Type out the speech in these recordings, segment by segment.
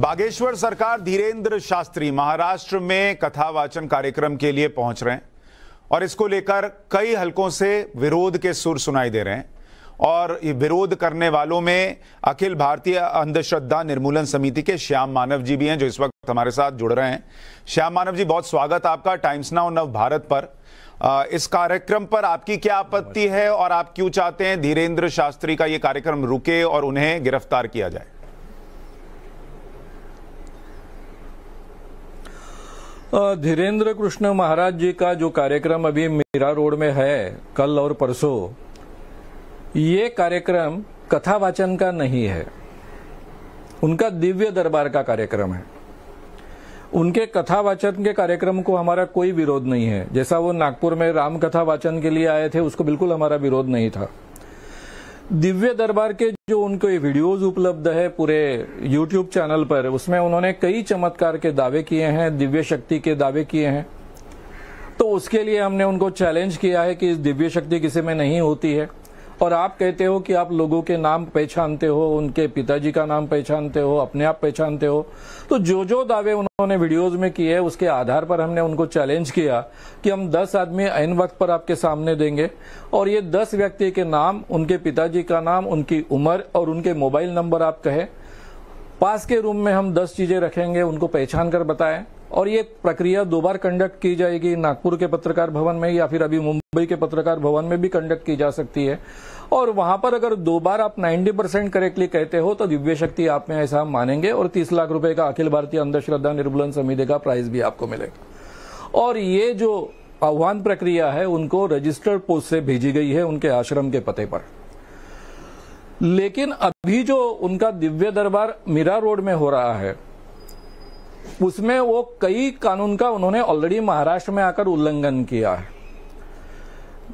बागेश्वर सरकार धीरेन्द्र शास्त्री महाराष्ट्र में कथावाचन कार्यक्रम के लिए पहुंच रहे हैं और इसको लेकर कई हलकों से विरोध के सुर सुनाई दे रहे हैं और विरोध करने वालों में अखिल भारतीय अंधश्रद्धा निर्मूलन समिति के श्याम मानव जी भी हैं जो इस वक्त हमारे साथ जुड़ रहे हैं श्याम मानव जी बहुत स्वागत आपका टाइम्स नाउ नव भारत पर इस कार्यक्रम पर आपकी क्या आपत्ति है और आप क्यों चाहते हैं धीरेन्द्र शास्त्री का ये कार्यक्रम रुके और उन्हें गिरफ्तार किया जाए धीरेन्द्र कृष्ण महाराज जी का जो कार्यक्रम अभी मीरा रोड में है कल और परसों ये कार्यक्रम कथा वाचन का नहीं है उनका दिव्य दरबार का कार्यक्रम है उनके कथा वाचन के कार्यक्रम को हमारा कोई विरोध नहीं है जैसा वो नागपुर में राम कथा वाचन के लिए आए थे उसको बिल्कुल हमारा विरोध नहीं था दिव्य दरबार के जो उनको ये वीडियोस उपलब्ध है पूरे यूट्यूब चैनल पर उसमें उन्होंने कई चमत्कार के दावे किए हैं दिव्य शक्ति के दावे किए हैं तो उसके लिए हमने उनको चैलेंज किया है कि दिव्य शक्ति किसी में नहीं होती है और आप कहते हो कि आप लोगों के नाम पहचानते हो उनके पिताजी का नाम पहचानते हो अपने आप पहचानते हो तो जो जो दावे उन्होंने वीडियोज में किए उसके आधार पर हमने उनको चैलेंज किया कि हम दस आदमी ऐन वक्त पर आपके सामने देंगे और ये दस व्यक्ति के नाम उनके पिताजी का नाम उनकी उम्र और उनके मोबाइल नंबर आप कहे पास के रूम में हम दस चीजें रखेंगे उनको पहचान कर बताएं और ये प्रक्रिया दो बार कंडक्ट की जाएगी नागपुर के पत्रकार भवन में या फिर अभी मुंबई के पत्रकार भवन में भी कंडक्ट की जा सकती है और वहां पर अगर दो बार आप 90 परसेंट करेक्टली कहते हो तो दिव्य शक्ति आप में ऐसा मानेंगे और 30 लाख रुपए का अखिल भारतीय अंधश्रद्धा निर्मूलन समिति का प्राइज भी आपको मिलेगा और ये जो आह्वान प्रक्रिया है उनको रजिस्टर्ड पोस्ट से भेजी गई है उनके आश्रम के पते पर लेकिन अभी जो उनका दिव्य दरबार मीरा रोड में हो रहा है उसमें वो कई कानून का उन्होंने ऑलरेडी महाराष्ट्र में आकर उल्लंघन किया है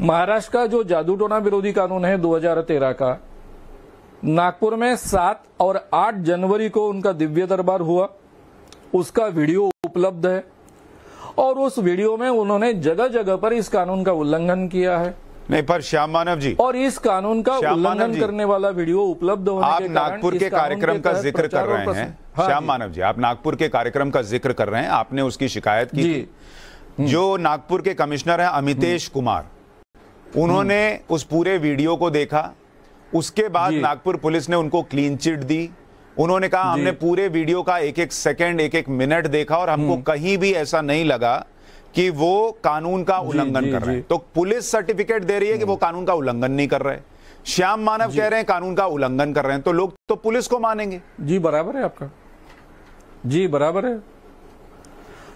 महाराष्ट्र का जो जादू टोना विरोधी कानून है 2013 का नागपुर में सात और आठ जनवरी को उनका दिव्य दरबार हुआ उसका वीडियो उपलब्ध है और उस वीडियो में उन्होंने जगह जगह पर इस कानून का उल्लंघन किया है नहीं पर श्याम मानव जी और इस कानून का उल्लंघन करने वाला वीडियो उपलब्ध होने आप के नागपुर के कार्यक्रम का जिक्र कर रहे हैं हाँ श्याम मानव जी आप नागपुर के कार्यक्रम का जिक्र कर रहे हैं आपने उसकी शिकायत की हम्म। जो नागपुर के कमिश्नर हैं अमितेश हम्म। कुमार उन्होंने हम्म। उस पूरे वीडियो को देखा उसके बाद नागपुर पुलिस ने उनको क्लीन चिट दी उन्होंने कहा हमने पूरे वीडियो का एक एक सेकंड एक एक मिनट देखा और हमको कहीं भी ऐसा नहीं लगा कि वो कानून का उल्लंघन कर रहे हैं तो पुलिस सर्टिफिकेट दे रही है कि वो कानून का उल्लंघन नहीं कर रहे श्याम मानव कह रहे हैं कानून का उल्लंघन कर रहे हैं तो लोग तो पुलिस को मानेंगे जी बराबर है आपका जी बराबर है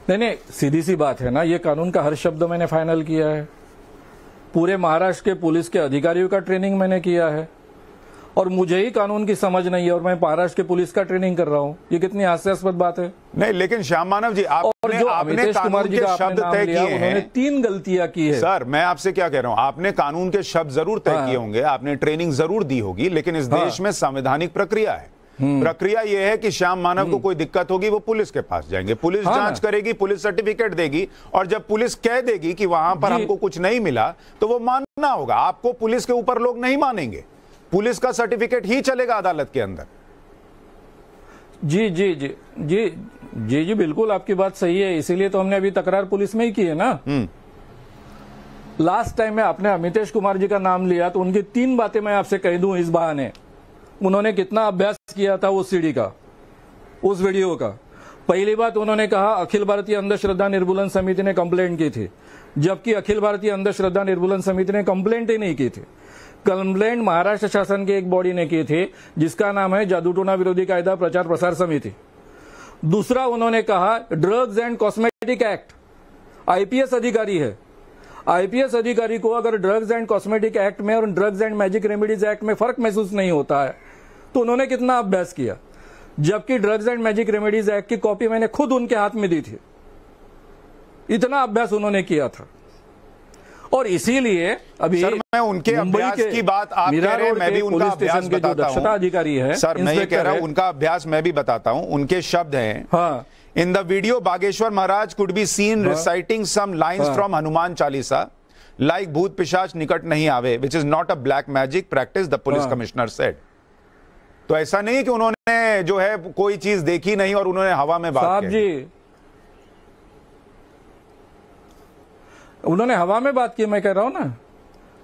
नहीं नहीं सीधी सी बात है ना ये कानून का हर शब्द मैंने फाइनल किया है पूरे महाराष्ट्र के पुलिस के अधिकारियों का ट्रेनिंग मैंने किया है और मुझे ही कानून की समझ नहीं है और मैं महाराष्ट्र के पुलिस का ट्रेनिंग कर रहा हूँ ये कितनी हास्यास्पद बात है नहीं लेकिन श्याम मानव जी आप और जो आपने कुमार जी का शब्द तय किए हैं तीन गलतियां की है सर मैं आपसे क्या कह रहा हूं आपने कानून के शब्द जरूर तय हाँ। किए होंगे आपने ट्रेनिंग जरूर दी होगी लेकिन इस देश हाँ। में संवैधानिक प्रक्रिया है हम्म। प्रक्रिया यह है कि श्याम मानव को हम्म। कोई दिक्कत होगी वो पुलिस के पास जाएंगे पुलिस हाँ जांच करेगी पुलिस सर्टिफिकेट देगी और जब पुलिस कह देगी कि वहां पर हमको कुछ नहीं मिला तो वो मानना होगा आपको पुलिस के ऊपर लोग नहीं मानेंगे पुलिस का सर्टिफिकेट ही चलेगा अदालत के अंदर जी जी जी जी जी जी बिल्कुल आपकी बात सही है इसीलिए तो हमने अभी तकरार पुलिस में ही की है ना लास्ट टाइम में आपने अमितेश कुमार जी का नाम लिया तो उनकी तीन बातें मैं आपसे कह दू इस बहाने उन्होंने कितना अभ्यास किया था उस सीढ़ी का उस वीडियो का पहली बात उन्होंने कहा अखिल भारतीय अंधश्रद्धा निर्मूलन समिति ने कंप्लेंट की थी जबकि अखिल भारतीय अंधश्रद्धा निर्मूलन समिति ने कंप्लेंट ही नहीं की थी कंप्लेंट महाराष्ट्र शासन के एक बॉडी ने की थी जिसका नाम है जादूटोना विरोधी कायदा प्रचार प्रसार समिति दूसरा उन्होंने कहा drugs and cosmetic act IPS अधिकारी है आईपीएस अधिकारी को अगर ड्रग्स एंड कॉस्मेटिक एक्ट में और drugs and magic remedies act में फर्क महसूस नहीं होता है तो उन्होंने कितना अभ्यास किया जबकि drugs and magic remedies act की कॉपी मैंने खुद उनके हाथ में दी थी इतना अभ्यास उन्होंने किया था और इसीलिए अभी सर, मैं उनके अभ्यास के की बात आप कह रहे हैं मैं भी उनका अभ्यास बताता हूं अधिकारी है सर मैं ये कह रहा हूं उनका अभ्यास मैं भी बताता हूं उनके शब्द हैं हाँ in the video Bageshwar Maharaj could be seen reciting some lines from Hanuman Chalisa like भूत पिशाच निकट नहीं आवे which is not a black magic practice the police commissioner said तो ऐसा नहीं कि उन्होंने जो है कोई चीज देखी नहीं और उन्होंने हवा में बात साहब जी उन्होंने हवा में बात की मैं कह रहा हूँ ना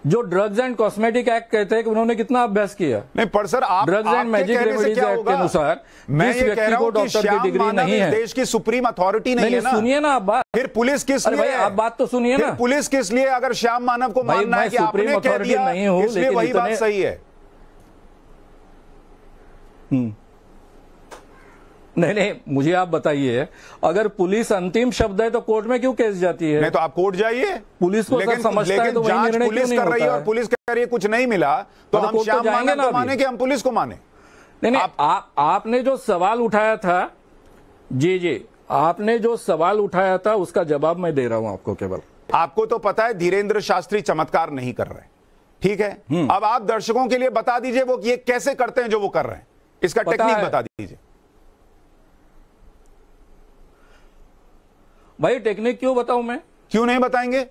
जो ड्रग्स एंड कॉस्मेटिक एक्ट कहते हैं कि उन्होंने कितना अभ्यास किया नहीं पर सर आप drugs and magic remedies act के अनुसार मैं कह व्यक्ति को डॉक्टर की डिग्री नहीं है देश की सुप्रीम अथॉरिटी नहीं, नहीं है ना सुनिए ना आप बात फिर पुलिस किस लिए आप बात तो सुनिए ना पुलिस किस लिए अगर श्याम मानव को मानना है कि सुप्रीम अथॉरिटी नहीं हो वही बात सही है हम्म। नहीं नहीं मुझे आप बताइए अगर पुलिस अंतिम शब्द है तो कोर्ट में क्यों केस जाती है नहीं तो आप कोर्ट जाइए पुलिस को लेकिन, समझता लेकिन है तो जांच पुलिस कर रही है और पुलिस कह रही है कुछ नहीं मिला तो, तो हम श्याम माने तो माने कि हम पुलिस को माने नहीं नहीं आप आपने जो सवाल उठाया था जी जी आपने जो सवाल उठाया था उसका जवाब मैं दे रहा हूं आपको केवल आपको तो पता है धीरेन्द्र शास्त्री चमत्कार नहीं कर रहे ठीक है हम्म। अब आप दर्शकों के लिए बता दीजिए वो ये कैसे करते हैं जो वो कर रहे हैं इसका टेक्निक बता दीजिए भाई टेक्निक क्यों बताऊ मैं क्यों नहीं बताएंगे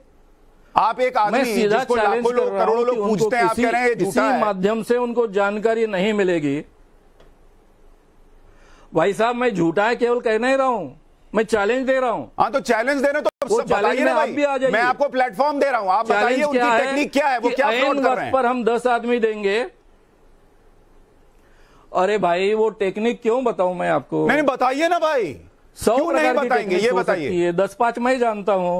आप एक आदमी जिसको लाखों लोग करोड़ों लोग पूछते हैं आप कह रहे हैं झूठा है माध्यम से उनको जानकारी नहीं मिलेगी भाई साहब मैं झूठा है केवल कह नहीं रहा हूं मैं चैलेंज दे रहा हूं हाँ तो चैलेंज दे रहे तो बताइए चैलेंज में आप भी आ मैं आपको प्लेटफॉर्म दे रहा हूं आप बताइए उनकी टेक्निक क्या है वो क्या फ्रॉड कर रहे हैं पर हम दस आदमी देंगे अरे भाई वो टेक्निक क्यों बताऊं मैं आपको नहीं बताइए ना भाई सौ नहीं बताएंगे ये बताइए दस पांच मैं जानता हूँ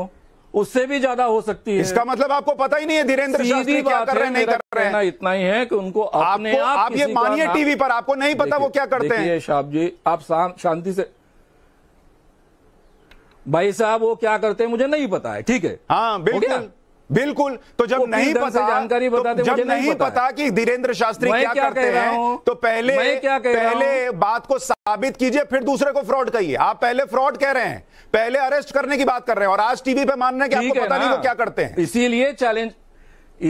उससे भी ज्यादा हो सकती है इसका मतलब आपको पता ही नहीं है धीरेन्द्र शास्त्री क्या कर रहे हैं नहीं कर रहे हैं इतना ही है कि उनको अपने आप, आप ये मानिए टीवी पर आपको नहीं पता वो क्या करते हैं शाह जी आप शांति से भाई साहब वो क्या करते हैं मुझे नहीं पता है ठीक है हाँ बिल्कुल बिल्कुल तो जब नहीं पता जानकारी बता तो जब नहीं पता, पता कि धीरेन्द्र शास्त्री क्या, क्या करते हैं तो पहले क्या पहले बात को साबित कीजिए फिर दूसरे को फ्रॉड कहिए आप पहले फ्रॉड कह रहे हैं पहले अरेस्ट करने की बात कर रहे हैं और आज टीवी पे मान रहे हैं कि आपको पता नहीं वो क्या करते हैं इसीलिए चैलेंज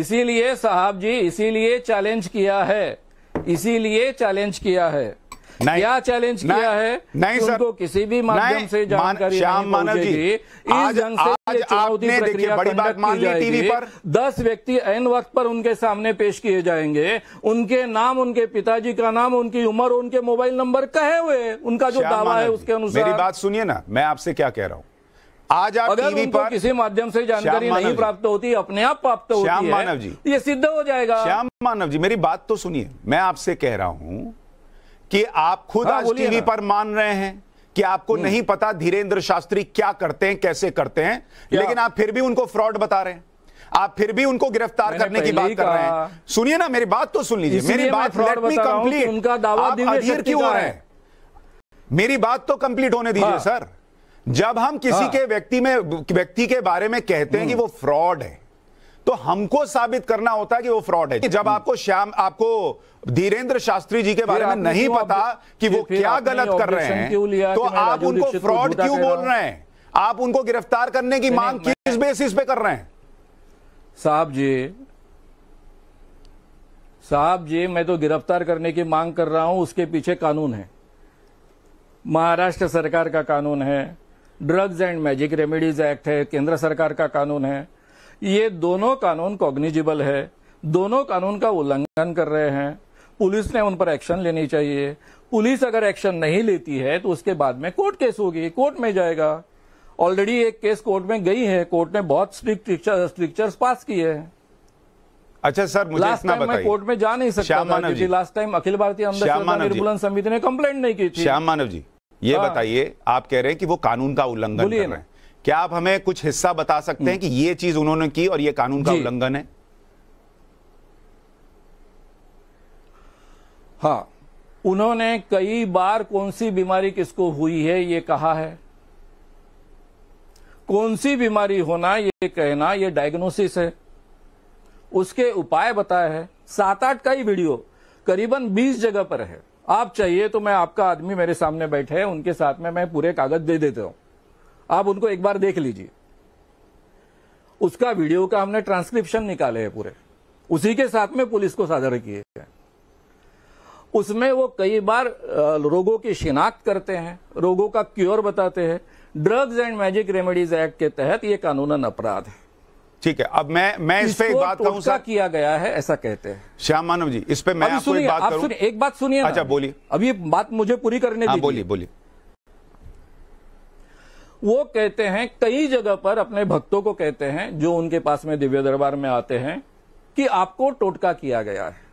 इसीलिए साहब जी इसीलिए चैलेंज किया है इसीलिए चैलेंज किया है क्या चैलेंज किया है नहीं सर उनको किसी भी माध्यम से जानकारी श्याम मानव जी इस ढंग से आज प्रक्रिया बड़ी बात मान ली टीवी पर दस व्यक्ति एन वक्त पर उनके सामने पेश किए जाएंगे उनके नाम उनके पिताजी का नाम उनकी उम्र उनके मोबाइल नंबर कहे हुए उनका जो दावा है उसके अनुसार मेरी बात सुनिए ना मैं आपसे क्या कह रहा हूँ आज आप अगर टीवी पर किसी माध्यम से जानकारी नहीं प्राप्त होती अपने आप प्राप्त होती है मानव जी ये सिद्ध हो जाएगा श्याम मानव जी मेरी बात तो सुनिए मैं आपसे कह रहा हूँ कि आप खुद हाँ, आज टीवी पर मान रहे हैं कि आपको हम्म। नहीं पता धीरेन्द्र शास्त्री क्या करते हैं कैसे करते हैं लेकिन आप फिर भी उनको फ्रॉड बता रहे हैं आप फिर भी उनको गिरफ्तार करने की बात कर रहे हैं सुनिए ना मेरी बात तो सुन लीजिए मेरी बात लेट मी कंप्लीट उनका दावा क्यों हो रहे हैं मेरी बात तो कंप्लीट होने दीजिए हाँ। सर जब हम किसी हाँ। के व्यक्ति में व्यक्ति के बारे में कहते हैं कि हम्म। वो फ्रॉड है तो हमको साबित करना होता है कि वो फ्रॉड है जब आपको श्याम आपको धीरेन्द्र शास्त्री जी के बारे में नहीं पता कि वो क्या गलत कर रहे हैं तो आप उनको फ्रॉड क्यों बोल रहे हैं आप उनको गिरफ्तार करने की मांग किस बेसिस पे कर रहे हैं साहब जी साहब जी मैं तो गिरफ्तार करने की मांग कर रहा हूं उसके पीछे कानून है महाराष्ट्र सरकार का कानून है drugs and magic remedies act है केंद्र सरकार का कानून है ये दोनों कानून कॉग्निजिबल है दोनों कानून का उल्लंघन कर रहे हैं पुलिस ने उन पर एक्शन लेनी चाहिए पुलिस अगर एक्शन नहीं लेती है तो उसके बाद में कोर्ट केस होगी कोर्ट में जाएगा ऑलरेडी एक केस कोर्ट में गई है कोर्ट ने बहुत स्ट्रिक्ट स्ट्रिक्चर्स पास किए हैं अच्छा सर मुझे लास्ट टाइम मैं कोर्ट में जा नहीं सकता था क्योंकि लास्ट टाइम अखिल भारतीय निर्मूलन समिति ने कंप्लेंट नहीं की थी श्याम मानव जी ये हाँ। बताइए आप कह रहे हैं कि वो कानून का उल्लंघन कर रहे हैं क्या आप हमें कुछ हिस्सा बता सकते हैं कि ये चीज उन्होंने की और ये कानून का उल्लंघन है हाँ उन्होंने कई बार कौन सी बीमारी किसको हुई है ये कहा है कौन सी बीमारी होना ये कहना ये डायग्नोसिस है उसके उपाय बताए हैं सात आठ का ही वीडियो करीबन बीस जगह पर है आप चाहिए तो मैं आपका आदमी मेरे सामने बैठे उनके साथ में मैं पूरे कागज दे देता हूं आप उनको एक बार देख लीजिए उसका वीडियो का हमने ट्रांसक्रिप्शन निकाले है पूरे उसी के साथ में पुलिस को साधर किए हैं उसमें वो कई बार रोगों की शिनाख्त करते हैं रोगों का क्योर बताते हैं drugs and magic remedies act के तहत ये कानूनन अपराध है ठीक है अब मैं मैं इस पे एक बात कहूं सर किया गया है ऐसा कहते हैं श्याम मानव जी इस पे मैं आपको एक बात एक बात सुनिए अच्छा बोलिए अभी बात मुझे पूरी करने हाँ, बोलिए बोलिए वो कहते हैं कई जगह पर अपने भक्तों को कहते हैं जो उनके पास में दिव्य दरबार में आते हैं कि आपको टोटका किया गया है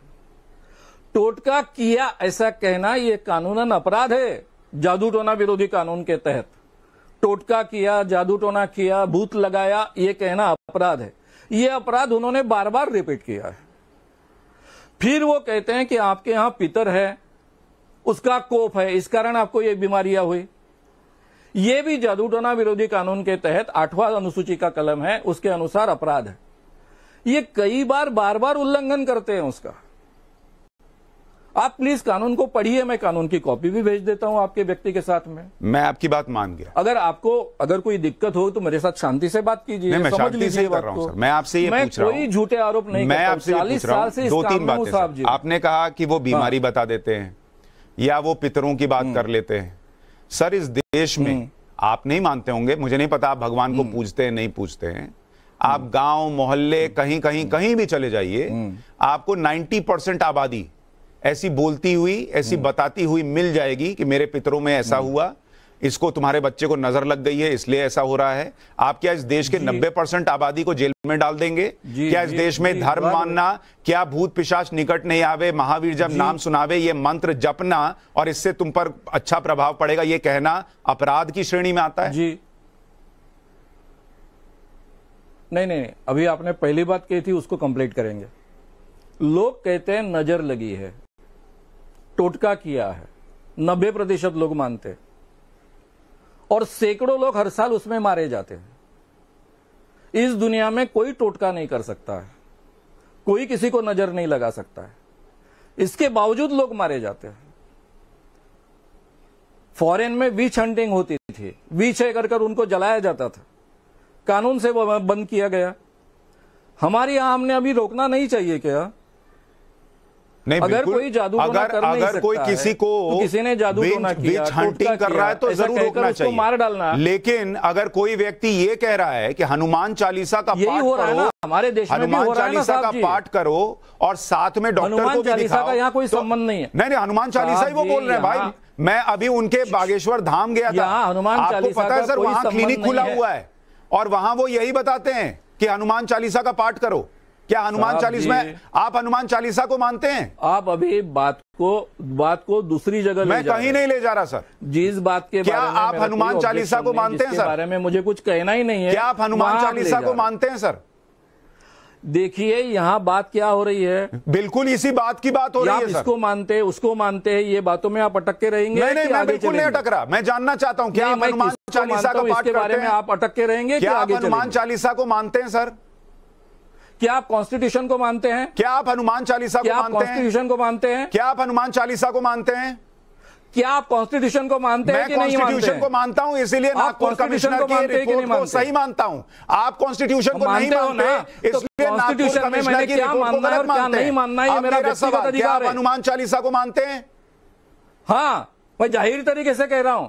टोटका किया ऐसा कहना यह कानूनन अपराध है जादू टोना विरोधी कानून के तहत टोटका किया जादू टोना किया भूत लगाया यह कहना अपराध है यह अपराध उन्होंने बार बार रिपीट किया है फिर वो कहते हैं कि आपके यहां पितर है उसका कोप है इस कारण आपको ये बीमारियां हुई ये भी जादूटोना विरोधी कानून के तहत आठवां अनुसूची का कलम है उसके अनुसार अपराध है ये कई बार बार बार उल्लंघन करते हैं उसका आप प्लीज कानून को पढ़िए मैं कानून की कॉपी भी भेज देता हूं आपके व्यक्ति के साथ में मैं आपकी बात मान गया अगर आपको अगर कोई दिक्कत हो तो मेरे साथ शांति से बात कीजिए मैं समझ लीजिए मैं आपसे ये मैं पूछ रहा कोई झूठे आरोप नहीं मैं आपसे चालीस साल से दो तीन बातें आपने कहा कि वो बीमारी हाँ। बता देते हैं या वो पितरों की बात हम्म। कर लेते हैं सर इस देश में हम्म। आप नहीं मानते होंगे मुझे नहीं पता आप भगवान को हम्म। पूजते हैं नहीं पूजते हैं हम्म। आप गांव मोहल्ले कहीं कहीं कहीं भी चले जाइए आपको 90 परसेंट आबादी ऐसी बोलती हुई ऐसी बताती हुई मिल जाएगी कि मेरे पितरों में ऐसा हुआ इसको तुम्हारे बच्चे को नजर लग गई है इसलिए ऐसा हो रहा है आप क्या इस देश के 90 परसेंट आबादी को जेल में डाल देंगे क्या इस देश में धर्म मानना क्या भूत पिशाच निकट नहीं आवे महावीर जब नाम सुनावे ये मंत्र जपना और इससे तुम पर अच्छा प्रभाव पड़ेगा ये कहना अपराध की श्रेणी में आता है जी नहीं नहीं अभी आपने पहली बात कही थी उसको कंप्लीट करेंगे लोग कहते हैं नजर लगी है टोटका किया है नब्बे प्रतिशत लोग मानते हैं और सैकड़ों लोग हर साल उसमें मारे जाते हैं इस दुनिया में कोई टोटका नहीं कर सकता है कोई किसी को नजर नहीं लगा सकता है इसके बावजूद लोग मारे जाते हैं फॉरेन में विच हंटिंग होती थी विच कर कर उनको जलाया जाता था कानून से वो बंद किया गया हमारी यहां हमने अभी रोकना नहीं चाहिए क्या तो नहीं अगर कोई जादू अगर, कर अगर नहीं कोई किसी को तो किसी ने जादू तो बीच हंटिंग कर रहा है तो जरूर रोकना चाहिए मार डालना लेकिन अगर कोई व्यक्ति ये कह रहा है कि हनुमान चालीसा का यही हो रहा है ना हमारे देश में हनुमान चालीसा का पाठ करो और साथ में डॉक्टर को भी दिखाओ का यहाँ कोई तो संबंध नहीं है नहीं नहीं हनुमान चालीसा ही वो बोल रहे हैं भाई मैं अभी उनके बागेश्वर धाम गया था हनुमान आपको पता है सर वहाँ क्लिनिक खुला हुआ है और वहाँ वो यही बताते हैं कि हनुमान चालीसा का पाठ करो क्या हनुमान चालीस में आप हनुमान चालीसा को मानते हैं आप अभी बात को बात को दूसरी जगह मैं कहीं नहीं ले जा रहा सर जिस बात के क्या बारे आप हनुमान चालीसा को मानते हैं सर बारे में मुझे कुछ कहना ही नहीं है क्या आप हनुमान चालीसा को मानते हैं सर देखिए यहाँ बात क्या हो रही है बिल्कुल इसी बात की बात हो रही है इसको मानते उसको मानते हैं ये बातों में आप अटक के रहेंगे नहीं नहीं मैं बिल्कुल नहीं अटक रहा मैं जानना चाहता हूँ क्या हनुमान चालीसा का पाठ बारे में आप अटक के रहेंगे क्या हनुमान चालीसा को मानते हैं सर क्या आप कॉन्स्टिट्यूशन को मानते हैं क्या आप हनुमान चालीसा को मानते हैं कॉन्स्टिट्यूशन को मानते हैं क्या आप हनुमान चालीसा को मानते हैं क्या आप कॉन्स्टिट्यूशन को मानते हैं कि नहीं मानते हैं? को मानता हूं इसीलिए नागपुर कमिश्नर को मानते हैं कि नहीं मानते सही मानता हूं आप कॉन्स्टिट्यूशन को नहीं मानते तो इसलिए कॉन्स्टिट्यूशन में मैंने क्या मानना है और क्या नहीं मानना है मेरा व्यक्तिगत अधिकार है हनुमान चालीसा को मानते हैं हाँ मैं जाहिर तरीके से कह रहा हूं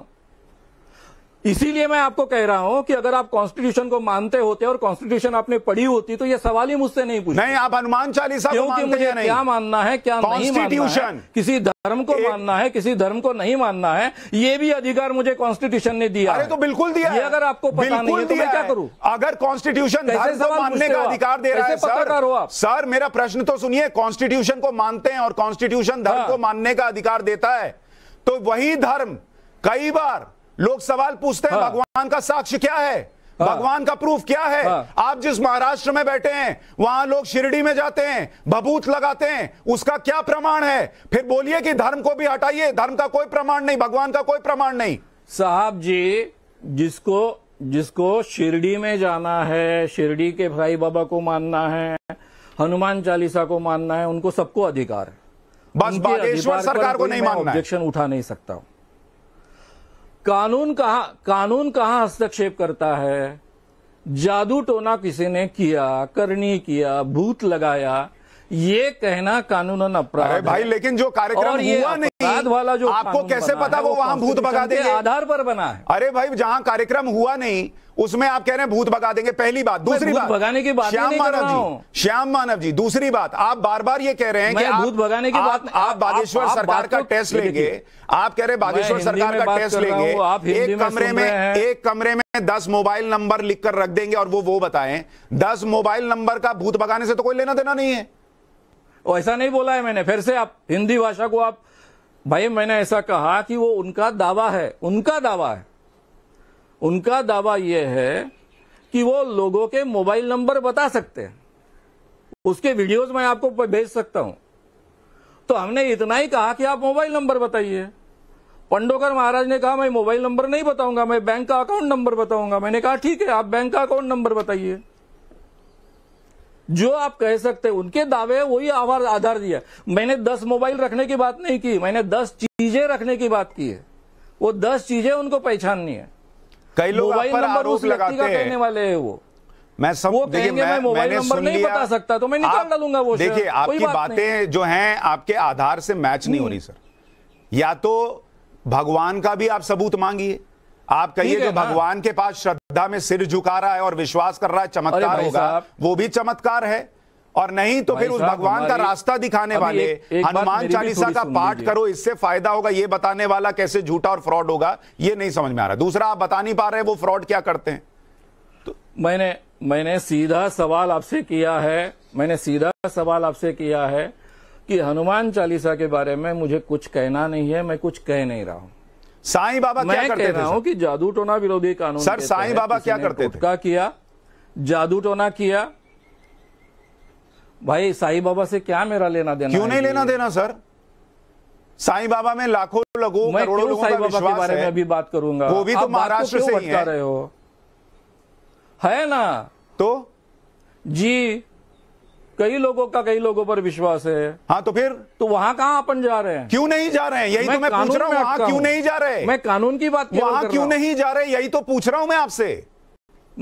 इसीलिए मैं आपको कह रहा हूं कि अगर आप कॉन्स्टिट्यूशन को मानते होते और कॉन्स्टिट्यूशन आपने पढ़ी होती तो ये सवाल ही मुझसे नहीं पूछे नहीं आप हनुमान चालीसा क्योंकि मुझे नहीं। क्या मानना है क्या नहीं मानना है किसी धर्म को मानना है किसी धर्म को नहीं मानना है ये भी अधिकार मुझे कॉन्स्टिट्यूशन ने दिया अरे तो बिल्कुल दिया ये अगर आपको पता नहीं है तो मैं क्या करूं अगर कॉन्स्टिट्यूशन मानने का अधिकार दे रहे पत्रकार हो आप सर मेरा प्रश्न तो सुनिए कॉन्स्टिट्यूशन को मानते हैं और कॉन्स्टिट्यूशन धर्म हाँ। को मानने का अधिकार देता है तो वही धर्म कई बार लोग सवाल पूछते हैं हाँ। भगवान का साक्ष्य क्या है हाँ। भगवान का प्रूफ क्या है हाँ। आप जिस महाराष्ट्र में बैठे हैं वहां लोग शिरडी में जाते हैं बबूत लगाते हैं उसका क्या प्रमाण है फिर बोलिए कि धर्म को भी हटाइए धर्म का कोई प्रमाण नहीं भगवान का कोई प्रमाण नहीं साहब जी जिसको जिसको शिरडी में जाना है शिरडी के भाई बाबा को मानना है हनुमान चालीसा को मानना है उनको सबको अधिकार है बस बागेश्वर सरकार को नहीं मानना ऑब्जेक्शन उठा नहीं सकता हूं कानून कहा कानून कहाँ हस्तक्षेप करता है जादू टोना किसी ने किया करनी किया भूत लगाया ये कहना कानून अपराध है भाई लेकिन जो कार्यक्रम हुआ नहीं वाला जो आपको कैसे पता वो वहां भूत भगा देंगे आधार पर बना है अरे भाई जहां कार्यक्रम हुआ नहीं उसमें आप कह रहे हैं भूत भगा देंगे पहली बात दूसरी बात भगाने की बात श्याम मानव जी श्याम मानव जी दूसरी बात आप बार बार ये कह रहे हैं कि भूत भगाने की बात आप बागेश्वर सरकार का टेस्ट तो लेंगे आप कह रहे हैं बागेश्वर सरकार का टेस्ट लेंगे एक कमरे में एक कमरे में दस मोबाइल नंबर लिखकर रख देंगे और वो वो बताए दस मोबाइल नंबर का भूत भगाने से तो कोई लेना देना नहीं है ऐसा नहीं बोला है मैंने फिर से आप हिंदी भाषा को आप भाई मैंने ऐसा कहा कि वो उनका दावा है उनका दावा है उनका दावा यह है कि वो लोगों के मोबाइल नंबर बता सकते हैं उसके वीडियोस मैं आपको भेज सकता हूं तो हमने इतना ही कहा कि आप मोबाइल नंबर बताइए पंडोकर महाराज ने कहा मैं मोबाइल नंबर नहीं बताऊंगा मैं बैंक का अकाउंट नंबर बताऊंगा मैंने कहा ठीक है आप बैंक का अकाउंट नंबर बताइए जो आप कह सकते हैं उनके दावे है वही आवार आधार दिया मैंने दस मोबाइल रखने की बात नहीं की मैंने दस चीजें रखने की बात की है वो दस चीजें उनको पहचाननी है कई लोग मोबाइल नंबर उस व्यक्ति का कहने वाले है वो मैं सब वो देखिए मैं, मैं मोबाइल नंबर नहीं बता सकता तो मैं निकाल डालूंगा वो देखिए आपकी बातें जो हैं आपके आधार से मैच नहीं हो रही सर या तो भगवान का भी आप सबूत मांगिए आप कहिए जो हाँ। भगवान के पास श्रद्धा में सिर झुका रहा है और विश्वास कर रहा है चमत्कार होगा वो भी चमत्कार है और नहीं तो फिर उस भगवान का रास्ता दिखाने वाले हनुमान चालीसा का पाठ करो इससे फायदा होगा ये बताने वाला कैसे झूठा और फ्रॉड होगा ये नहीं समझ में आ रहा दूसरा आप बता नहीं पा रहे वो फ्रॉड क्या करते हैं तो मैंने मैंने सीधा सवाल आपसे किया है मैंने सीधा सवाल आपसे किया है कि हनुमान चालीसा के बारे में मुझे कुछ कहना नहीं है मैं कुछ कह नहीं रहा हूं साईं बाबा क्या करते थे हूं कि जादू टोना विरोधी कानून सर साईं बाबा क्या करते थे किया जादू टोना किया भाई साईं बाबा से क्या मेरा लेना देना क्यों नहीं लेना देना सर साईं बाबा में लाखों लोगों करोड़ों लोगों साईं बाबा के बारे में अभी बात करूंगा वो भी तो, तो महाराष्ट्र से ही है रहे हो है ना तो जी कई लोगों का कई लोगों पर विश्वास है हाँ तो फिर तो वहाँ कहाँ अपन जा रहे हैं क्यों नहीं जा रहे हैं यही मैं तो मैं पूछ रहा हूँ क्यों नहीं जा रहे मैं कानून की बात वहाँ क्यों नहीं जा रहे यही तो पूछ रहा हूँ मैं आपसे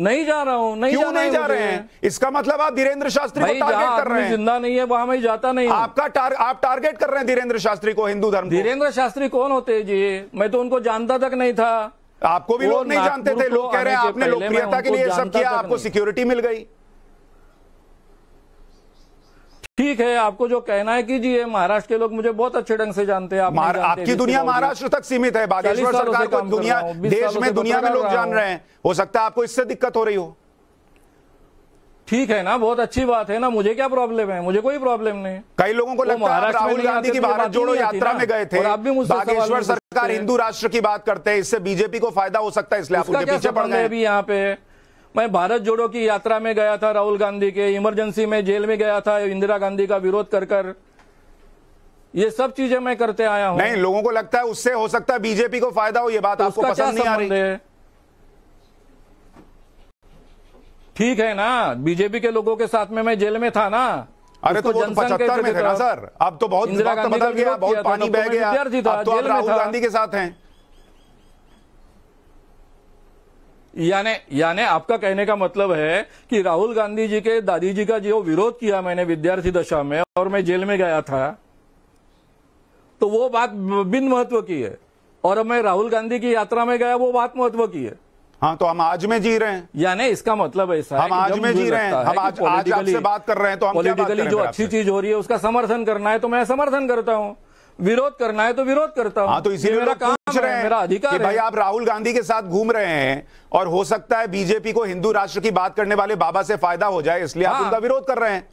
नहीं जा रहा हूँ नहीं क्यों नहीं जा रहे हैं इसका मतलब आप धीरेन्द्र शास्त्री को टारगेट कर रहे हैं जिंदा नहीं है वहां में जाता नहीं आपका टार, आप टारगेट कर रहे हैं धीरेन्द्र शास्त्री को हिंदू धर्म धीरेन्द्र शास्त्री कौन होते जी मैं तो उनको जानता तक नहीं था आपको भी लोग नहीं जानते थे लोग कह रहे हैं आपने लोकप्रियता के लिए सब किया आपको सिक्योरिटी मिल गई ठीक है आपको जो कहना है ये महाराष्ट्र के लोग मुझे बहुत अच्छे ढंग से जानते हैं आप आपकी दुनिया महाराष्ट्र तक सीमित है बागेश्वर सरकार को दुनिया देश में तो दुनिया में लोग जान रहे हैं हो सकता है आपको इससे दिक्कत हो रही हो ठीक है ना बहुत अच्छी बात है ना मुझे क्या प्रॉब्लम है मुझे कोई प्रॉब्लम नहीं कई लोगों को लगता है राहुल गांधी की भारत जोड़ो यात्रा में गए थे आप भी बागेश्वर सरकार हिंदू राष्ट्र की बात करते हैं इससे बीजेपी को फायदा हो सकता है इसलिए आप पीछे पड़ गए अभी यहाँ पे मैं भारत जोड़ो की यात्रा में गया था राहुल गांधी के इमरजेंसी में जेल में गया था इंदिरा गांधी का विरोध कर कर ये सब चीजें मैं करते आया हूं नहीं लोगों को लगता है उससे हो सकता है बीजेपी को फायदा हो ये बात तो आपको पसंद नहीं आ रही है ठीक है ना बीजेपी के लोगों के साथ में मैं जेल में था ना अरे तो, तो पचहत्तर में थे ना सर अब तो बहुत बदल गया बहुत पानी तो बह गया राहुल गांधी के साथ हैं यानी यानी आपका कहने का मतलब है कि राहुल गांधी जी के दादी जी का जो विरोध किया मैंने विद्यार्थी दशा में और मैं जेल में गया था तो वो बात बिन महत्व की है और मैं राहुल गांधी की यात्रा में गया वो बात महत्व की है हाँ तो हम आज में जी रहे हैं यानी इसका मतलब ऐसा हम आज में जी रहे हैं हम आज आज आपसे बात कर रहे हैं तो हम पॉलिटिकली जो अच्छी चीज हो रही है उसका समर्थन करना है तो मैं समर्थन करता हूँ विरोध करना है तो विरोध करता हूँ हाँ, तो इसीलिए मेरा काम पूछ रहे हैं मेरा अधिकार कि भाई आप राहुल गांधी के साथ घूम रहे हैं और हो सकता है बीजेपी को हिंदू राष्ट्र की बात करने वाले बाबा से फायदा हो जाए इसलिए आप हाँ। उनका विरोध कर रहे हैं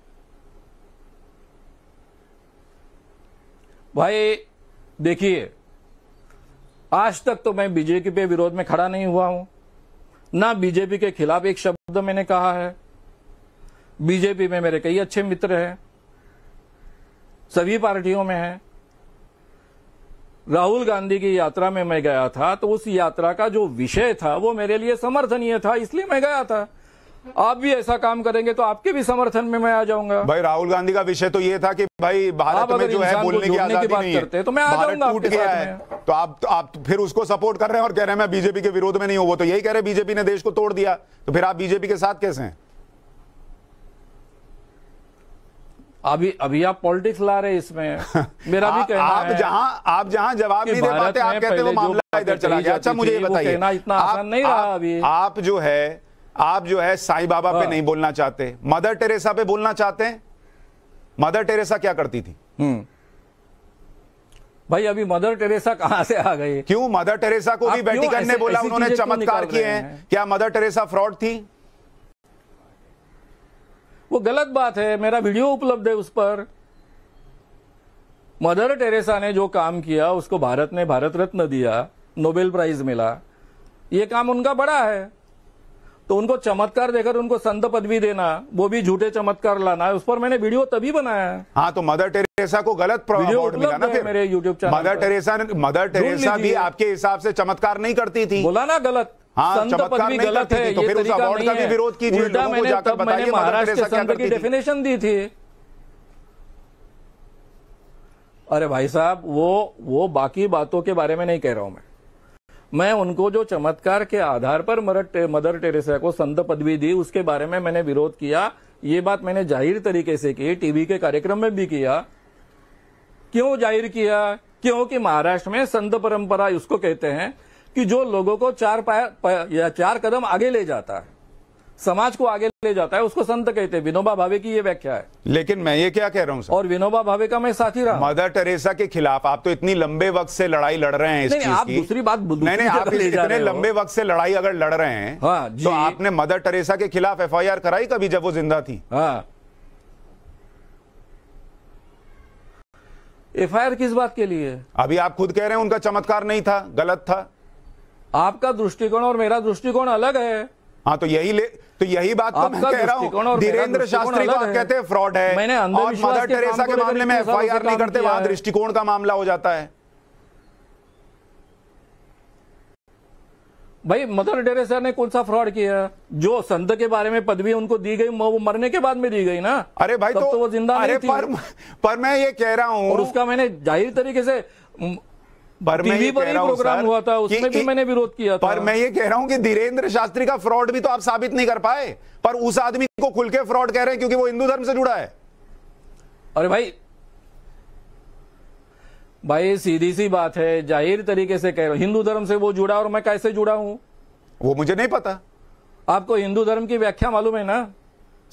भाई देखिए आज तक तो मैं बीजेपी पे विरोध में खड़ा नहीं हुआ हूं ना बीजेपी के खिलाफ एक शब्द मैंने कहा है बीजेपी में मेरे कई अच्छे मित्र हैं सभी पार्टियों में हैं राहुल गांधी की यात्रा में मैं गया था तो उस यात्रा का जो विषय था वो मेरे लिए समर्थनीय था इसलिए मैं गया था आप भी ऐसा काम करेंगे तो आपके भी समर्थन में मैं आ जाऊंगा भाई राहुल गांधी का विषय तो ये था कि भाई भारत में जो है बोलने की आजादी की बात नहीं करते तो मैं आ जाऊंगा टूट गया है तो आप तो आप फिर उसको सपोर्ट कर रहे हैं और कह रहे हैं मैं बीजेपी के विरोध में नहीं हूं वो तो यही कह रहे हैं बीजेपी ने देश को तोड़ दिया तो फिर आप बीजेपी के साथ कैसे हैं अभी अभी आप पॉलिटिक्स ला रहे हैं इसमें मेरा भी कहना आप है जहां आप जहां जवाब नहीं दे पाते आप कहते हैं वो मामला इधर चला गया अच्छा मुझे बताइए इतना आसान नहीं रहा अभी आप जो है आप जो है साईं बाबा पे हाँ। नहीं बोलना चाहते मदर टेरेसा पे बोलना चाहते हैं मदर टेरेसा क्या करती थी हम्म। भाई अभी मदर टेरेसा कहां से आ गई क्यों मदर टेरेसा को भी बैटिकन करने बोला उन्होंने चमत्कार किए हैं क्या मदर टेरेसा फ्रॉड थी वो गलत बात है मेरा वीडियो उपलब्ध है उस पर मदर टेरेसा ने जो काम किया उसको भारत ने भारत रत्न दिया नोबेल प्राइज मिला ये काम उनका बड़ा है तो उनको चमत्कार देकर उनको संत पदवी देना वो भी झूठे चमत्कार लाना है उस पर मैंने वीडियो तभी बनाया हाँ तो मदर टेरेसा को गलत मिला ना फिर मेरे यूट्यूब चैनल मदर टेरेसा ने मदर टेरेसा भी आपके हिसाब से चमत्कार नहीं करती थी बोला ना गलत हाँ, संत गलत है तो ये तरीका नहीं का भी विरोध उल्टा मैंने तब मैंने महाराष्ट्र संत की डेफिनेशन दी थी अरे भाई साहब वो वो बाकी बातों के बारे में नहीं कह रहा हूं मैं मैं उनको जो चमत्कार के आधार पर मदर टेरेसा को संत पदवी दी उसके बारे में मैंने विरोध किया ये बात मैंने जाहिर तरीके से की टीवी के कार्यक्रम में भी किया क्यों जाहिर किया क्योंकि महाराष्ट्र में संत परंपरा उसको कहते हैं कि जो लोगों को चार पाया या चार कदम आगे ले जाता है समाज को आगे ले जाता है उसको संत कहते हैं विनोबा भावे की ये व्याख्या है लेकिन मैं ये क्या कह रहा हूँ और विनोबा भावे का मैं साथी रहा मदर टेरेसा के खिलाफ आप तो इतनी लंबे वक्त से लड़ाई लड़ रहे हैं इस नहीं, आप की दूसरी बात नहीं नहीं आप इतने लंबे वक्त से लड़ाई अगर लड़ रहे हैं हाँ, तो आपने मदर टेरेसा के खिलाफ एफ कराई कभी जब वो जिंदा थी हाँ एफ किस बात के लिए अभी आप खुद कह रहे हैं उनका चमत्कार नहीं था गलत था आपका दृष्टिकोण और मेरा दृष्टिकोण अलग है हाँ तो यही ले तो यही बात तो मैं कह रहा हूँ धीरेन्द्र शास्त्री को कहते हैं फ्रॉड है मैंने और मदर टेरेसा के मामले में एफआईआर नहीं करते वहां दृष्टिकोण का मामला हो जाता है भाई मदर टेरेसा ने कौन सा फ्रॉड किया जो संत के बारे में पदवी उनको दी गई वो मरने के बाद में दी गई ना अरे भाई तो, तो वो जिंदा अरे पर, पर मैं ये कह रहा हूँ उसका मैंने जाहिर तरीके से पर प्रोग्राम हुआ था उसमें भी मैंने विरोध किया था पर मैं ये कह रहा हूँ कि धीरेन्द्र शास्त्री का फ्रॉड भी तो आप साबित नहीं कर पाए पर उस आदमी को खुल के फ्रॉड कह रहे हैं क्योंकि वो हिंदू धर्म से जुड़ा है अरे भाई भाई सीधी सी बात है जाहिर तरीके से कह रहा हिंदू धर्म से वो जुड़ा और मैं कैसे जुड़ा हूँ वो मुझे नहीं पता आपको हिंदू धर्म की व्याख्या मालूम है ना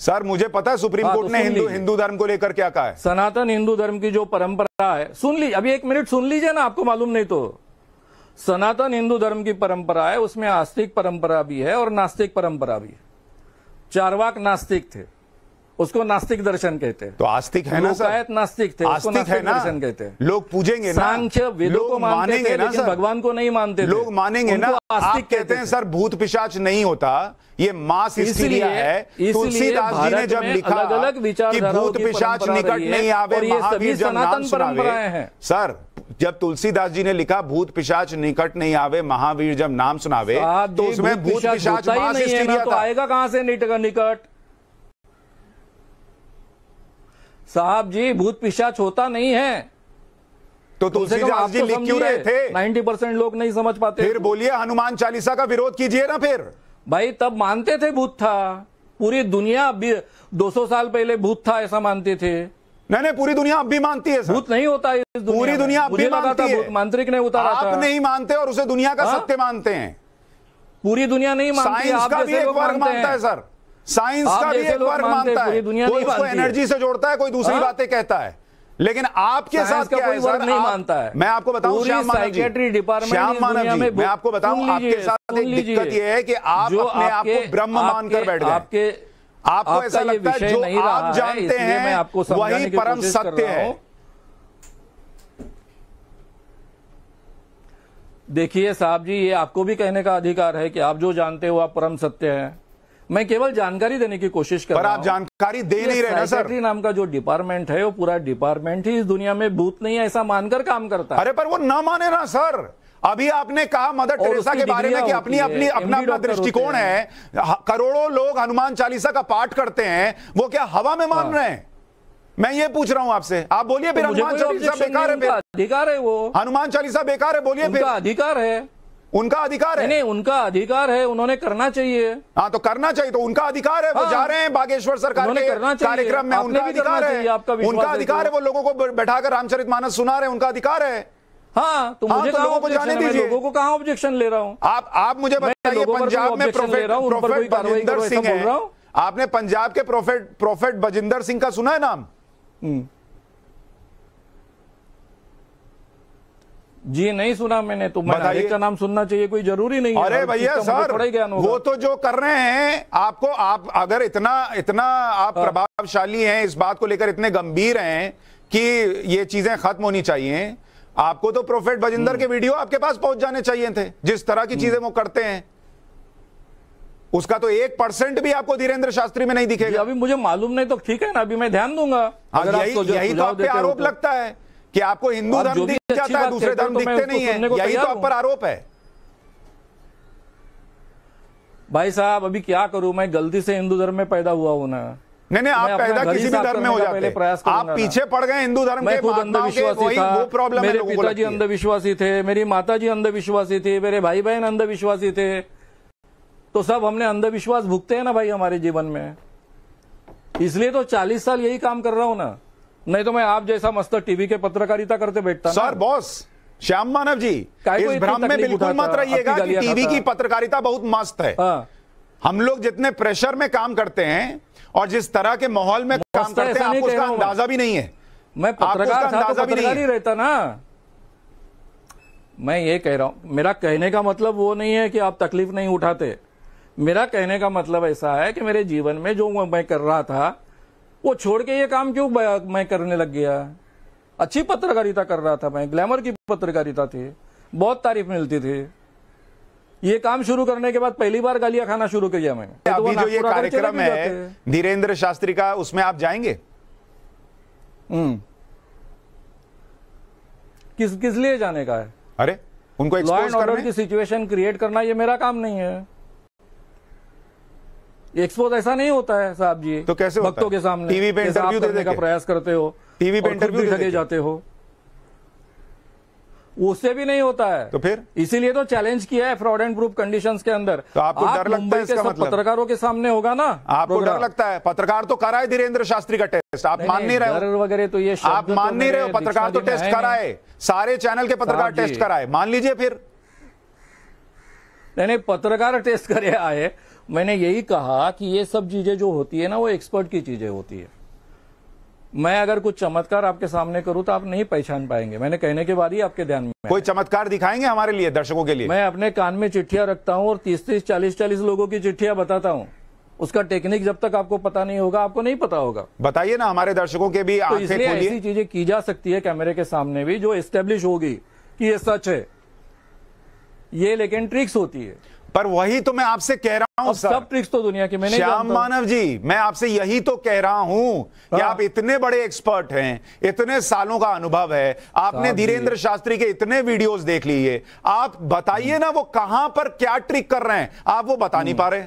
सर मुझे पता है सुप्रीम हाँ, कोर्ट तो ने हिंदू हिंदू धर्म को लेकर क्या कहा है सनातन हिंदू धर्म की जो परंपरा है सुन लीजिए अभी एक मिनट सुन लीजिए ना आपको मालूम नहीं तो सनातन हिंदू धर्म की परंपरा है उसमें आस्तिक परंपरा भी है और नास्तिक परंपरा भी है चारवाक नास्तिक थे उसको नास्तिक दर्शन कहते हैं तो आस्तिक है ना सर नास्तिक थे आस्तिक नास्तिक है ना दर्शन कहते हैं लोग पूजेंगे ना सांख्य वेदों को मानेंगे ना सर भगवान को नहीं मानते लोग मानेंगे ना आस्तिक कहते हैं सर भूत पिशाच नहीं होता ये मास इसलिए है तुलसीदास जी ने जब लिखा अलग अलग विचार कि भूत पिशाच निकट नहीं आवे ये सभी सनातन परंपराएं हैं सर जब तुलसीदास जी ने लिखा भूत पिशाच निकट नहीं आवे महावीर जब नाम सुनावे तो उसमें भूत पिशाच मास हिस्टीरिया तो आएगा कहां से निकट साहब जी भूत पिशाच होता नहीं है तो तुलसीदास जी तो लिख क्यों रहे थे 90 परसेंट लोग नहीं समझ पाते फिर बोलिए हनुमान चालीसा का विरोध कीजिए ना फिर भाई तब मानते थे भूत था पूरी दुनिया अब भी 200 साल पहले भूत था ऐसा मानते थे नहीं नहीं पूरी दुनिया अब भी मानती है भूत नहीं होता इस दुनिया पूरी दुनिया अब भी मानती है मांत्रिक ने उतारा आप नहीं मानते और उसे दुनिया का हाँ? सत्य मानते हैं पूरी दुनिया नहीं मानती आप जैसे सर साइंस का भी एक वर्ग मानता है कोई उसको एनर्जी से जोड़ता है कोई दूसरी हाँ? बातें कहता है लेकिन आपके साथ क्या कोई वर्ग नहीं मानता है मैं आपको बताऊं श्याम मानव जी डिपार्टमेंट श्याम मानव जी मैं आपको बताऊं आपके साथ एक दिक्कत यह है कि आप अपने आप को ब्रह्म मानकर बैठ गए आपके आपको ऐसा लगता है जो आप जानते हैं वही परम सत्य है देखिए साहब जी ये आपको भी कहने का अधिकार है कि आप जो जानते हो आप परम सत्य हैं मैं केवल जानकारी देने की कोशिश कर पर रहा आप जानकारी दे नहीं रहे ना सर नाम का जो डिपार्टमेंट है वो पूरा डिपार्टमेंट ही इस दुनिया में भूत नहीं है ऐसा मानकर काम करता है अरे पर वो ना माने ना सर अभी आपने कहा मदर टेरेसा के बारे में कि अपनी अपनी अपना अपना दृष्टिकोण है करोड़ों लोग हनुमान चालीसा का पाठ करते हैं वो क्या हवा में मान हाँ। रहे हैं मैं ये पूछ रहा हूं आपसे आप बोलिए तो फिर हनुमान चालीसा बेकार है अधिकार है वो हनुमान चालीसा बेकार है बोलिए फिर अधिकार है उनका अधिकार है नहीं उनका अधिकार है उन्होंने करना चाहिए हाँ तो करना चाहिए तो उनका अधिकार है वो हाँ। जा रहे हैं बागेश्वर सरकार के कार्यक्रम में उनका अधिकार है आपका उनका तो। अधिकार है वो लोगों को बैठाकर रामचरित मानस सुना रहे हैं उनका अधिकार है हाँ तो हाँ, मुझे हाँ, तो लोगों को जाने दीजिए लोगों को कहा ऑब्जेक्शन ले रहा हूँ आप आप मुझे बताइए पंजाब में प्रोफेट बजिंदर सिंह है आपने पंजाब के प्रोफेट प्रोफेट बजिंदर सिंह का सुना है नाम हम्म। जी नहीं सुना मैंने तो बताइए का नाम सुनना चाहिए कोई जरूरी नहीं अरे भैया सर वो तो जो कर रहे हैं आपको आप अगर इतना इतना आप हाँ। प्रभावशाली हैं इस बात को लेकर इतने गंभीर हैं कि ये चीजें खत्म होनी चाहिए आपको तो प्रोफेट बजिंदर हम्म। के वीडियो आपके पास पहुंच जाने चाहिए थे जिस तरह की हम्म। चीजें वो करते हैं उसका तो एक परसेंट भी आपको धीरेन्द्र शास्त्री में नहीं दिखेगा अभी मुझे मालूम नहीं तो ठीक है ना अभी मैं ध्यान दूंगा हाँ, यही तो आरोप तो। लगता है कि आपको हिंदू धर्म दिख जाता है दूसरे धर्म तो दिखते नहीं है यही तो आप पर आरोप है भाई साहब अभी क्या करूं मैं गलती से हिंदू धर्म में पैदा हुआ हूं ना नहीं नहीं आप पैदा किसी भी धर्म में हो जाते प्रयास आप पीछे पड़ गए हिंदू धर्म मैं खुद अंधविश्वासी था वो प्रॉब्लम मेरे पिताजी अंधविश्वासी थे मेरी माताजी अंधविश्वासी थी मेरे भाई बहन अंधविश्वासी थे तो सब हमने अंधविश्वास भुगते हैं ना भाई हमारे जीवन में इसलिए तो 40 साल यही काम कर रहा हूं ना नहीं तो मैं आप जैसा मस्त टीवी के पत्रकारिता करते बैठता सर बॉस श्याम मानव जी इस भ्रम में बिल्कुल मत रहिएगा कि टीवी की पत्रकारिता बहुत मस्त है हाँ। हम लोग जितने प्रेशर में काम करते हैं और जिस तरह के माहौल में काम करते हैं आपको उसका अंदाजा भी नहीं है मैं पत्रकार तो अंदाजा भी नहीं रहता ना मैं ये कह रहा हूं मेरा कहने का मतलब वो नहीं है कि आप तकलीफ नहीं उठाते मेरा कहने का मतलब ऐसा है कि मेरे जीवन में जो मैं कर रहा था वो छोड़ के ये काम क्यों मैं करने लग गया अच्छी पत्रकारिता कर रहा था मैं ग्लैमर की पत्रकारिता थी बहुत तारीफ मिलती थी ये काम शुरू करने के बाद पहली बार गालियां खाना शुरू किया मैंने तो अभी तो जो ये कार्यक्रम है धीरेन्द्र शास्त्री का उसमें आप जाएंगे हम्म। किस किस लिए जाने का है अरे उनको एक्सपोज करने की सिचुएशन क्रिएट करना ये मेरा काम नहीं है एक्सपोज ऐसा नहीं होता है साहब जी तो कैसे भक्तों के सामने टीवी पे इंटरव्यू देने का प्रयास करते हो टीवी पे इंटरव्यू ठगे जाते हो उससे भी नहीं होता है तो फिर इसीलिए तो चैलेंज किया है फ्रॉड एंड प्रूफ कंडीशन के अंदर तो आपको आप डर लगता है इसका मतलब पत्रकारों के सामने होगा ना आपको डर लगता है पत्रकार तो कराए धीरेन्द्र शास्त्री का टेस्ट आप मान नहीं रहे वगैरह तो ये आप तो मान नहीं रहे हो पत्रकार तो टेस्ट कराए सारे चैनल के पत्रकार टेस्ट कराए मान लीजिए फिर नहीं पत्रकार टेस्ट करे आए मैंने यही कहा कि ये सब चीजें जो होती है ना वो एक्सपर्ट की चीजें होती है मैं अगर कुछ चमत्कार आपके सामने करूं तो आप नहीं पहचान पाएंगे मैंने कहने के बाद ही आपके ध्यान में कोई चमत्कार दिखाएंगे हमारे लिए दर्शकों के लिए मैं अपने कान में चिट्ठियां रखता हूं और तीस तीस चालीस चालीस लोगों की चिट्ठियां बताता हूं उसका टेक्निक जब तक आपको पता नहीं होगा आपको नहीं पता होगा बताइए ना हमारे दर्शकों के भी तो ऐसी चीजें की जा सकती है कैमरे के सामने भी जो एस्टेब्लिश होगी कि ये सच है ये लेकिन ट्रिक्स होती है पर वही तो मैं आपसे कह रहा हूं सब ट्रिक्स तो दुनिया के मैंने श्याम मानव जी मैं आपसे यही तो कह रहा हूं कि हाँ। आप इतने बड़े एक्सपर्ट हैं इतने सालों का अनुभव है आपने हाँ धीरेन्द्र शास्त्री के इतने वीडियोस देख लिए आप बताइए ना वो कहां पर क्या ट्रिक कर रहे हैं आप वो बता नहीं हम्म। पा रहे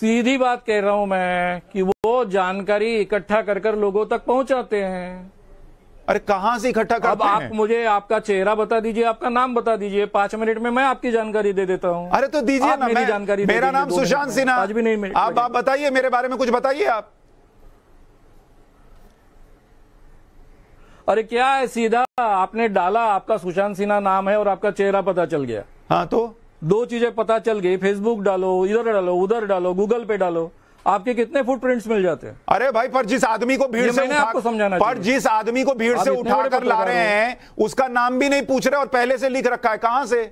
सीधी बात कह रहा हूं मैं कि वो जानकारी इकट्ठा कर लोगों तक पहुंचाते हैं अरे कहां से इकट्ठा कर अब आप हैं? मुझे आपका चेहरा बता दीजिए आपका नाम बता दीजिए पांच मिनट में मैं आपकी जानकारी दे देता हूं अरे तो दीजिए ना मेरी जानकारी मेरा नाम सुशांत सिन्हा आज भी नहीं आप आप बताइए मेरे बारे में कुछ बताइए आप अरे क्या है सीधा आपने डाला आपका सुशांत सिन्हा नाम है और आपका चेहरा पता चल गया हाँ तो दो चीजें पता चल गई फेसबुक डालो इधर डालो उधर डालो गूगल पे डालो आपके कितने फुटप्रिंट्स मिल जाते हैं अरे भाई पर जिस आदमी को भीड़ से उठा आपको समझाना पर जिस आदमी को भीड़ से उठा कर ला रहे हैं उसका नाम भी नहीं पूछ रहे और पहले से लिख रखा है कहां से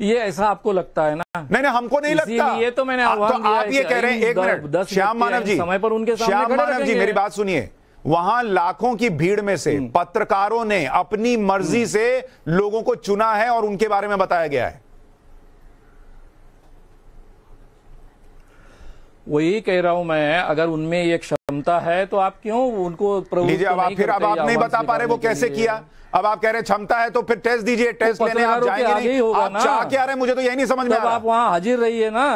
ये ऐसा आपको लगता है ना नहीं नहीं हमको नहीं लगता ये तो मैंने हाँ, तो आप ये कह रहे हैं एक मिनट श्याम मानव जी समय पर उनके श्याम मानव जी मेरी बात सुनिए वहां लाखों की भीड़ में से हम्म। पत्रकारों ने अपनी मर्जी हम्म। से लोगों को चुना है और उनके बारे में बताया गया है वही कह रहा हूं मैं अगर उनमें ये क्षमता है तो आप क्यों उनको लीजिए अब आप फिर अब आप नहीं बता पा रहे वो कैसे किया अब आप कह रहे क्षमता है तो फिर टेस्ट दीजिए टेस्ट तो लेने आप जाएंगे नहीं आप क्या रहे मुझे तो यही नहीं समझ में आप वहां हाजिर रहिए ना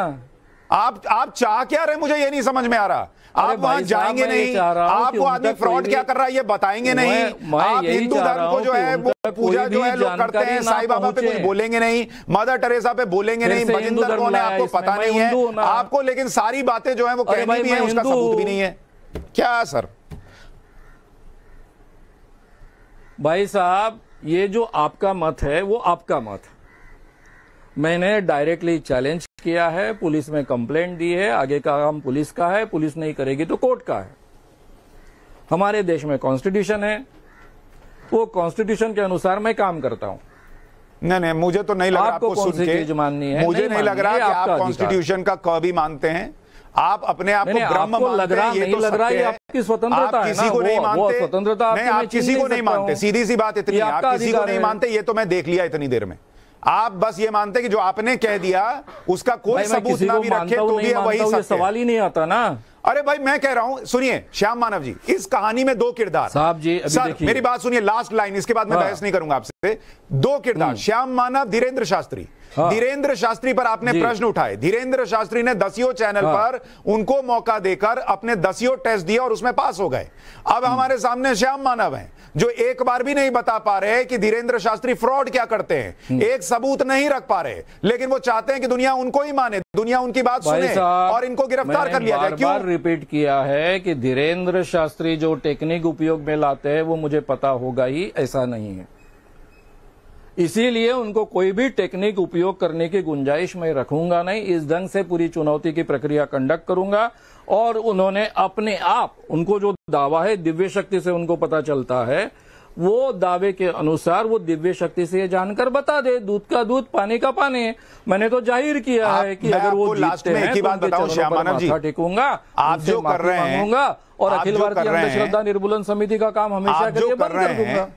आप आप चाह क्या रहे मुझे ये नहीं समझ में आ रहा आप वहां जाएंगे नहीं आपको आदमी फ्रॉड क्या कर रहा है ये बताएंगे नहीं आप हिंदू धर्म को जो है वो पूजा जो है लोग करते हैं साई बाबा पे कुछ बोलेंगे नहीं मदर टेरेसा पे बोलेंगे नहीं मजिंदर को आपको पता नहीं है आपको लेकिन सारी बातें जो है वो कहनी भी है उसका सबूत भी नहीं है क्या सर भाई साहब ये जो आपका मत है वो आपका मत मैंने डायरेक्टली चैलेंज किया है पुलिस में कंप्लेंट दी है आगे का काम पुलिस का है पुलिस नहीं करेगी तो कोर्ट का है हमारे देश में कॉन्स्टिट्यूशन है वो कॉन्स्टिट्यूशन के अनुसार मैं काम करता हूं नहीं नहीं मुझे तो नहीं लग रहा आपको, सुन के माननी है मुझे नहीं, नहीं लग रहा कि आप कॉन्स्टिट्यूशन का क भी मानते हैं आप अपने आप को ब्रह्म मानते लग रहा ये तो लग रहा है आपकी स्वतंत्रता आप किसी को नहीं मानते स्वतंत्रता नहीं आप किसी को नहीं मानते सीधी सी बात इतनी आप किसी को नहीं मानते ये तो मैं देख लिया इतनी देर में आप बस ये मानते कि जो आपने कह दिया उसका कोई सबूत ना भी रखे तो भी वही सवाल ही नहीं आता ना अरे भाई मैं कह रहा हूं सुनिए श्याम मानव जी इस कहानी में दो किरदार साहब जी सर मेरी बात सुनिए लास्ट लाइन इसके बाद मैं हाँ। बहस नहीं करूंगा आपसे दो किरदार हम्म। श्याम मानव धीरेन्द्र शास्त्री हाँ। धीरेन्द्र शास्त्री पर आपने प्रश्न उठाए धीरेन्द्र शास्त्री ने दसियों चैनल हाँ। पर उनको मौका देकर अपने दसियों टेस्ट दिया और उसमें पास हो गए अब हम्म। हमारे सामने श्याम मानव है जो एक बार भी नहीं बता पा रहे कि धीरेन्द्र शास्त्री फ्रॉड क्या करते हैं हम्म। एक सबूत नहीं रख पा रहे लेकिन वो चाहते हैं कि दुनिया उनको ही माने दुनिया उनकी बात सुने और इनको गिरफ्तार कर लिया जाए क्यों रिपीट किया है कि धीरेन्द्र शास्त्री जो टेक्निक उपयोग में लाते हैं वो मुझे पता होगा ही ऐसा नहीं है इसीलिए उनको कोई भी टेक्निक उपयोग करने की गुंजाइश मैं रखूंगा नहीं इस ढंग से पूरी चुनौती की प्रक्रिया कंडक्ट करूंगा और उन्होंने अपने आप उनको जो दावा है दिव्य शक्ति से उनको पता चलता है वो दावे के अनुसार वो दिव्य शक्ति से ये जानकर बता दे दूध का दूध पानी का पानी मैंने तो जाहिर किया है कि अगर वो लास्ट में एक ही तो बात बताऊं श्यामानंद जी टेकूंगा आप जो कर रहे हैं और अखिल भारतीय श्रद्धा निर्मूलन समिति का काम हमेशा के लिए बंद कर दूंगा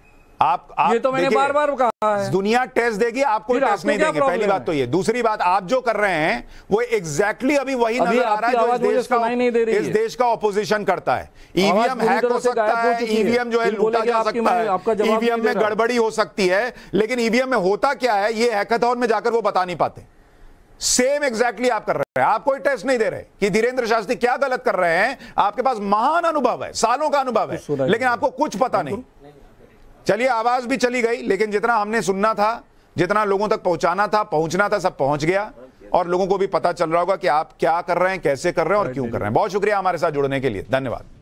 आप, आप ये तो मैंने बार बार कहा है दुनिया टेस्ट देगी आपको टेस्ट नहीं देगी पहली बात तो ये दूसरी बात आप जो कर रहे हैं वो एग्जैक्टली अभी वही अभी नजर आ रहा है जो इस देश का नहीं दे रही इस देश का ऑपोजिशन करता है ईवीएम e हैक हो सकता है ईवीएम e जो है लूटा जा सकता है ईवीएम e में गड़बड़ी हो सकती है लेकिन ईवीएम में होता क्या है ये हैकाथॉन में जाकर वो बता नहीं पाते सेम एग्जैक्टली आप कर रहे हैं आप कोई टेस्ट नहीं दे रहे कि धीरेन्द्र शास्त्री क्या गलत कर रहे हैं आपके पास महान अनुभव है सालों का अनुभव है तो लेकिन आपको कुछ पता नहीं चलिए आवाज भी चली गई लेकिन जितना हमने सुनना था जितना लोगों तक पहुंचाना था पहुंचना था सब पहुंच गया और लोगों को भी पता चल रहा होगा कि आप क्या कर रहे हैं कैसे कर रहे हैं और क्यों कर रहे हैं बहुत शुक्रिया हमारे साथ जुड़ने के लिए धन्यवाद